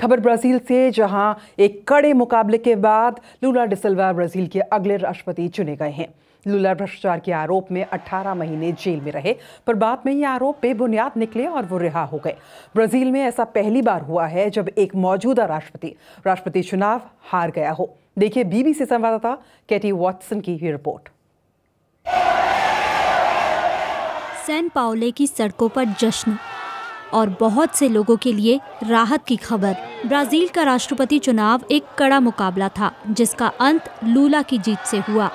खबर ब्राज़ील से जहां एक कड़े मुकाबले के बाद लूला डिसल्वा ब्राज़ील के अगले राष्ट्रपति चुने गए हैं लूला भ्रष्टाचार के आरोप में 18 महीने जेल में रहे पर बाद में ये आरोप बेबुनियाद निकले और वो रिहा हो गए ब्राज़ील में ऐसा पहली बार हुआ है जब एक मौजूदा राष्ट्रपति राष्ट्रपति चुनाव हार गया हो देखिए बीबीसी संवाददाता कैटी वॉटसन की रिपोर्ट सैन पाओले की सड़कों पर जश्न और बहुत से लोगों के लिए राहत की खबर ब्राजील का राष्ट्रपति चुनाव एक कड़ा मुकाबला था जिसका अंत लूला की जीत से हुआ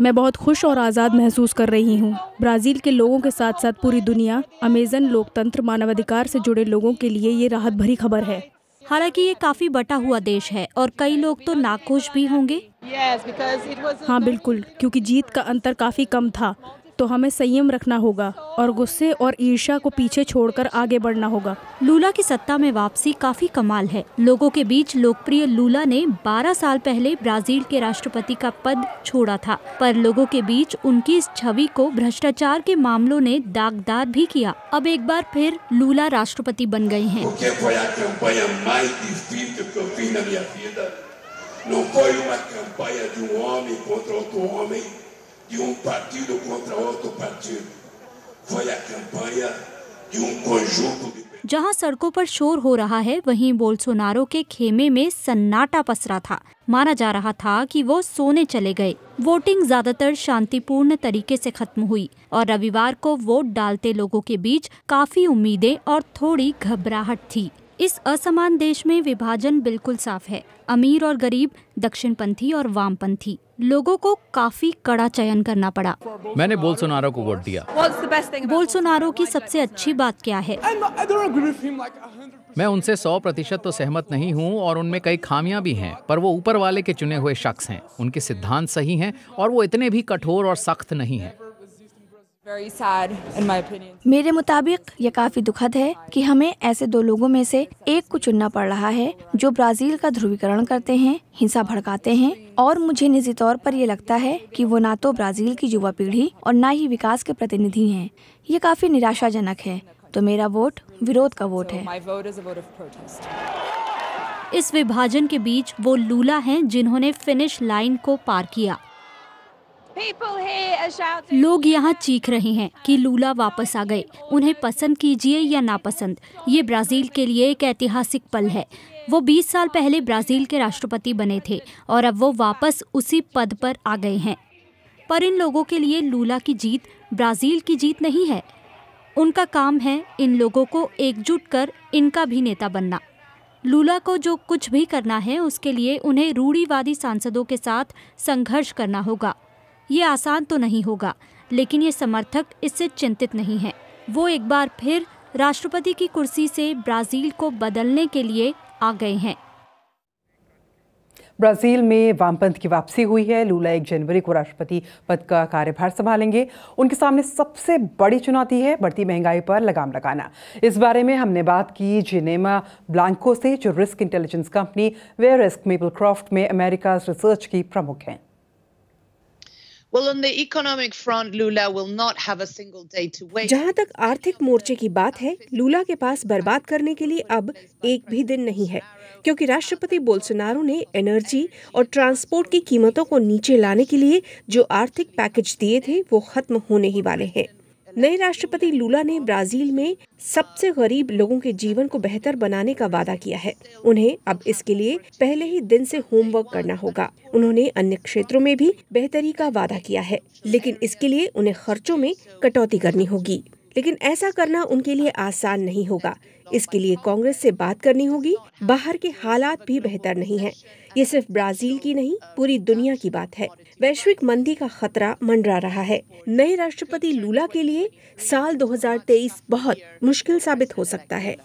मैं बहुत खुश और आज़ाद महसूस कर रही हूँ ब्राज़ील के लोगों के साथ साथ पूरी दुनिया अमेजन लोकतंत्र मानवाधिकार से जुड़े लोगों के लिए ये राहत भरी खबर है हालांकि ये काफी बटा हुआ देश है और कई लोग तो नाखुश भी होंगे हाँ बिल्कुल क्योंकि जीत का अंतर काफी कम था तो हमें संयम रखना होगा और गुस्से और ईर्षा को पीछे छोड़कर आगे बढ़ना होगा लूला की सत्ता में वापसी काफी कमाल है लोगों के बीच लोकप्रिय लूला ने 12 साल पहले ब्राजील के राष्ट्रपति का पद छोड़ा था पर लोगों के बीच उनकी इस छवि को भ्रष्टाचार के मामलों ने दागदार भी किया अब एक बार फिर लूला राष्ट्रपति बन गए हैं de um partido contra outro partido. Foi a campanha de um conjunto de जहां सड़कों पर शोर हो रहा है वहीं बोलसोनारो के खेमे में सन्नाटा पसरा था माना जा रहा था कि वो सोने चले गए वोटिंग ज्यादातर शांतिपूर्ण तरीके से खत्म हुई और रविवार को वोट डालते लोगों के बीच काफी उम्मीदें और थोड़ी घबराहट थी इस असमान देश में विभाजन बिल्कुल साफ है अमीर और गरीब दक्षिणपंथी और वामपंथी लोगों को काफी कड़ा चयन करना पड़ा मैंने बोलसोनारो को वोट दिया बोलसोनारो की सबसे अच्छी बात क्या है मैं उनसे सौ प्रतिशत तो सहमत नहीं हूँ और उनमें कई खामियां भी हैं पर वो ऊपर वाले के चुने हुए शख्स हैं उनके सिद्धांत सही हैं और वो इतने भी कठोर और सख्त नहीं हैं मेरे मुताबिक ये काफ़ी दुखद है कि हमें ऐसे दो लोगों में से एक को चुनना पड़ रहा है जो ब्राज़ील का ध्रुवीकरण करते हैं हिंसा भड़काते हैं और मुझे निजी तौर पर ये लगता है कि वो ना तो ब्राज़ील की युवा पीढ़ी और ना ही विकास के प्रतिनिधि हैं ये काफ़ी निराशाजनक है तो मेरा वोट विरोध का वोट है इस विभाजन के बीच वो लूला हैं जिन्होंने फिनिश लाइन को पार किया लोग यहाँ चीख रहे हैं कि लूला वापस आ गए उन्हें पसंद कीजिए या नापसंद ये ब्राज़ील के लिए एक ऐतिहासिक पल है वो 20 साल पहले ब्राज़ील के राष्ट्रपति बने थे और अब वो वापस उसी पद पर आ गए हैं पर इन लोगों के लिए लूला की जीत ब्राज़ील की जीत नहीं है उनका काम है इन लोगों को एकजुट कर इनका भी नेता बनना लूला को जो कुछ भी करना है उसके लिए उन्हें रूढ़ीवादी सांसदों के साथ संघर्ष करना होगा ये आसान तो नहीं होगा लेकिन ये समर्थक इससे चिंतित नहीं हैं वो एक बार फिर राष्ट्रपति की कुर्सी से ब्राज़ील को बदलने के लिए आ गए हैं ब्राज़ील में वामपंथ की वापसी हुई है लूला एक जनवरी को राष्ट्रपति पद का कार्यभार संभालेंगे उनके सामने सबसे बड़ी चुनौती है बढ़ती महंगाई पर लगाम लगाना इस बारे में हमने बात की जिनेमा ब्लांको से जो risk intelligence company Verisk Maplecroft में अमेरिका रिसर्च की प्रमुख हैं जहाँ तक आर्थिक मोर्चे की बात है लूला के पास बर्बाद करने के लिए अब एक भी दिन नहीं है क्योंकि राष्ट्रपति बोल्सोनारो ने एनर्जी और ट्रांसपोर्ट की कीमतों को नीचे लाने के लिए जो आर्थिक पैकेज दिए थे वो खत्म होने ही वाले हैं नए राष्ट्रपति लूला ने ब्राजील में सबसे गरीब लोगों के जीवन को बेहतर बनाने का वादा किया है उन्हें अब इसके लिए पहले ही दिन से होमवर्क करना होगा उन्होंने अन्य क्षेत्रों में भी बेहतरी का वादा किया है लेकिन इसके लिए उन्हें खर्चों में कटौती करनी होगी लेकिन ऐसा करना उनके लिए आसान नहीं होगा इसके लिए कांग्रेस से बात करनी होगी बाहर के हालात भी बेहतर नहीं है ये सिर्फ ब्राजील की नहीं पूरी दुनिया की बात है वैश्विक मंदी का खतरा मंडरा रहा है नए राष्ट्रपति लूला के लिए साल 2023 बहुत मुश्किल साबित हो सकता है